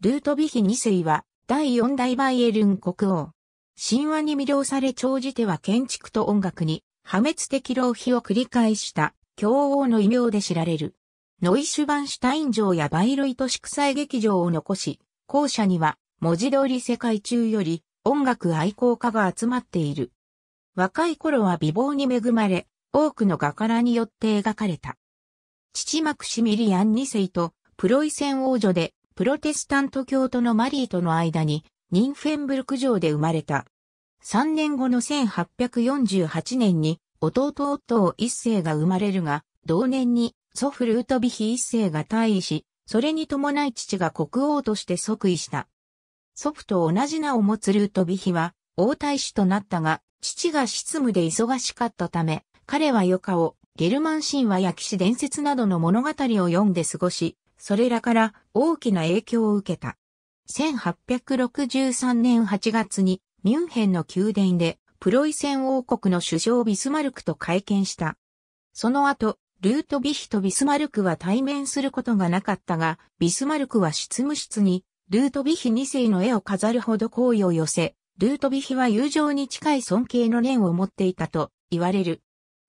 ルートビヒ2世は、第4代バイエルン国王。神話に魅了され長じては建築と音楽に破滅的浪費を繰り返した教王の異名で知られる。ノイシュバンシュタイン城やバイロイト祝祭劇場を残し、校舎には文字通り世界中より音楽愛好家が集まっている。若い頃は美貌に恵まれ、多くの画家によって描かれた。父マクシミリアン2世とプロイセン王女でプロテスタント教徒のマリーとの間に、ニンフェンブルク城で生まれた。3年後の1848年に、弟夫一世が生まれるが、同年に祖父ルートビヒ一世が退位し、それに伴い父が国王として即位した。祖父と同じ名を持つルートビヒは、王太子となったが、父が執務で忙しかったため、彼は余暇をゲルマン神話や騎士伝説などの物語を読んで過ごし、それらから大きな影響を受けた。1863年8月にミュンヘンの宮殿でプロイセン王国の首相ビスマルクと会見した。その後、ルートビヒとビスマルクは対面することがなかったが、ビスマルクは執務室にルートビヒ2世の絵を飾るほど好意を寄せ、ルートビヒは友情に近い尊敬の念を持っていたと言われる。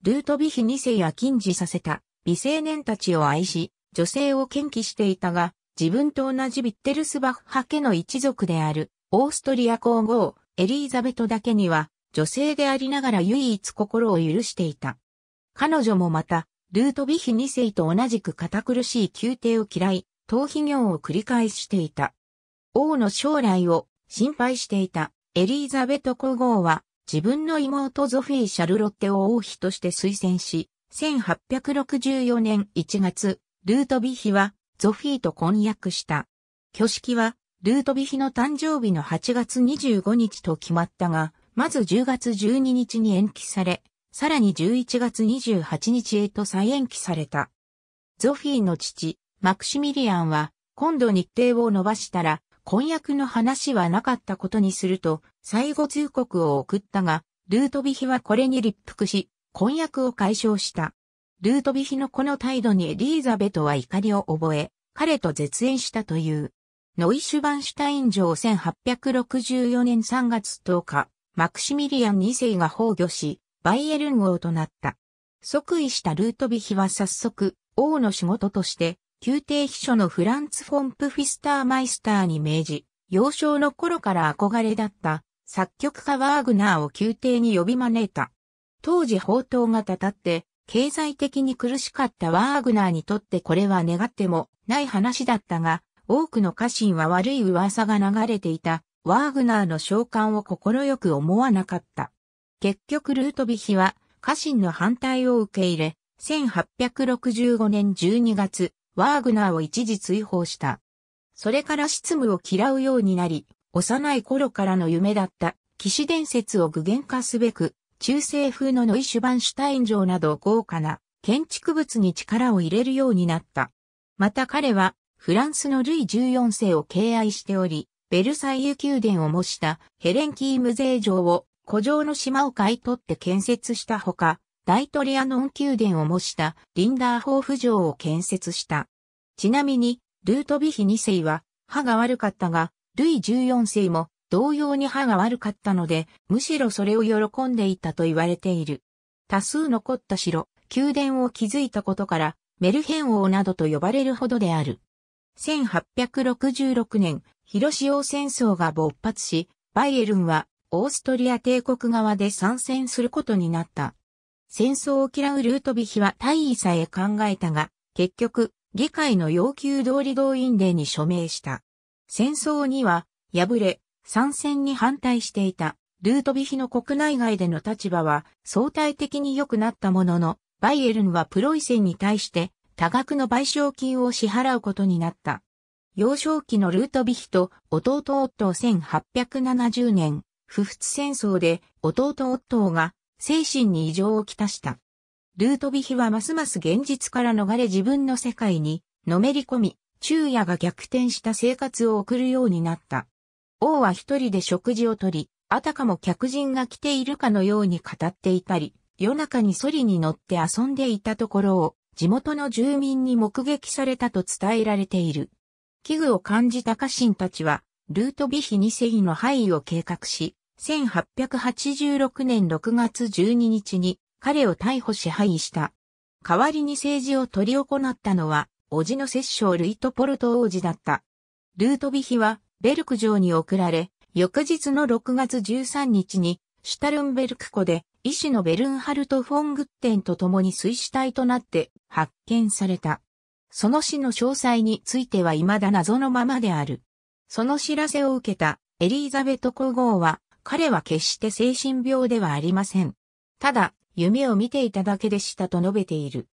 ルートビヒ2世は禁止させた美青年たちを愛し、女性を献気していたが、自分と同じビッテルスバッハ家の一族である、オーストリア皇后、エリーザベトだけには、女性でありながら唯一心を許していた。彼女もまた、ルートビヒ2世と同じく堅苦しい宮廷を嫌い、逃避業を繰り返していた。王の将来を心配していたエリーザベト皇后は自分の妹ゾフィー・シャルロッテを王妃として推薦し、1864年1月、ルートビヒは、ゾフィーと婚約した。挙式は、ルートビヒの誕生日の8月25日と決まったが、まず10月12日に延期され、さらに11月28日へと再延期された。ゾフィーの父、マクシミリアンは、今度日程を伸ばしたら、婚約の話はなかったことにすると、最後通告を送ったが、ルートビヒはこれに立腹し、婚約を解消した。ルートビヒのこの態度にエリーザベトは怒りを覚え、彼と絶縁したという。ノイシュバンシュタイン城1864年3月10日、マクシミリアン2世が崩御し、バイエルン王となった。即位したルートビヒは早速、王の仕事として、宮廷秘書のフランツ・フォンプ・フィスターマイスターに命じ、幼少の頃から憧れだった作曲家ワーグナーを宮廷に呼び招いた。当時宝刀がたたって経済的に苦しかったワーグナーにとってこれは願ってもない話だったが、多くの家臣は悪い噂が流れていた、ワーグナーの召喚を快く思わなかった。結局ルートビヒは家臣の反対を受け入れ、1865年12月、ワーグナーを一時追放した。それから執務を嫌うようになり、幼い頃からの夢だった騎士伝説を具現化すべく、中世風のノイシュバンシュタイン城など豪華な建築物に力を入れるようになった。また彼はフランスのルイ14世を敬愛しており、ベルサイユ宮殿を模したヘレンキーム税城を古城の島を買い取って建設したほか、大トリアノン宮殿を模したリンダーホーフ城を建設した。ちなみに、ルートビヒ2世は歯が悪かったが、ルイ14世も同様に歯が悪かったので、むしろそれを喜んでいたと言われている。多数残った城、宮殿を築いたことから、メルヘン王などと呼ばれるほどである。1866年、広潮戦争が勃発し、バイエルンはオーストリア帝国側で参戦することになった。戦争を嫌うルートビヒは大意さえ考えたが、結局、議会の要求通り動員令に署名した。戦争には、敗れ、参戦に反対していた。ルートビヒの国内外での立場は相対的に良くなったものの、バイエルンはプロイセンに対して多額の賠償金を支払うことになった。幼少期のルートビヒと弟オットー1870年、不仏戦争で弟オットーが精神に異常をきたした。ルートビヒはますます現実から逃れ自分の世界にのめり込み、昼夜が逆転した生活を送るようになった。王は一人で食事をとり、あたかも客人が来ているかのように語っていたり、夜中にソリに乗って遊んでいたところを地元の住民に目撃されたと伝えられている。危惧を感じた家臣たちは、ルートビヒ二世の範囲を計画し、1886年6月12日に彼を逮捕支配した。代わりに政治を執り行ったのは、叔父の摂政ルイトポルト王子だった。ルートビヒはベルク城に送られ、翌日の6月13日に、シュタルンベルク湖で、医師のベルンハルト・フォン・グッテンと共に水死体となって発見された。その死の詳細については未だ謎のままである。その知らせを受けたエリーザベト皇后は、彼は決して精神病ではありません。ただ、夢を見ていただけでしたと述べている。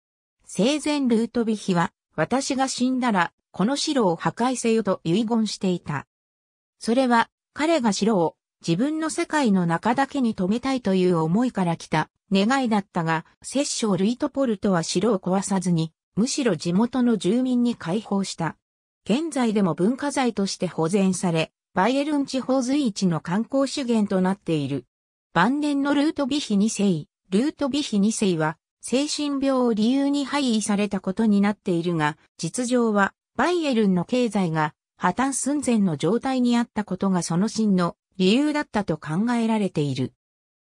生前ルートビヒは、私が死んだら、この城を破壊せよと遺言していた。それは、彼が城を自分の世界の中だけに止めたいという思いから来た願いだったが、摂政ルイトポルトは城を壊さずに、むしろ地元の住民に解放した。現在でも文化財として保全され、バイエルン地方随一の観光資源となっている。晩年のルートビヒ2世、ルートビヒ2世は、精神病を理由に廃位されたことになっているが、実情は、バイエルンの経済が破綻寸前の状態にあったことがその真の理由だったと考えられている。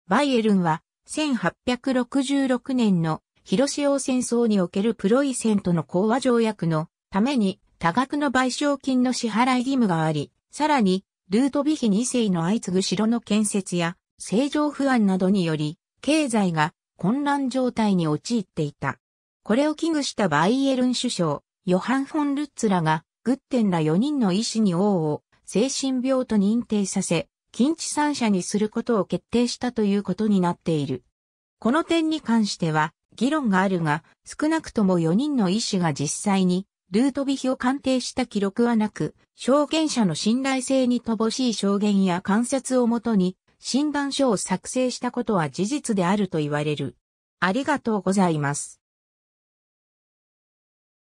バイエルンは1866年の広潮戦争におけるプロイセントの講和条約のために多額の賠償金の支払い義務があり、さらにルートビヒ2世の相次ぐ城の建設や政情不安などにより経済が混乱状態に陥っていた。これを危惧したバイエルン首相、ヨハン・フォン・ルッツらがグッテンら4人の医師に王を精神病と認定させ、禁止三者にすることを決定したということになっている。この点に関しては議論があるが、少なくとも4人の医師が実際にルートビヒを鑑定した記録はなく、証言者の信頼性に乏しい証言や観察をもとに診断書を作成したことは事実であると言われる。ありがとうございます。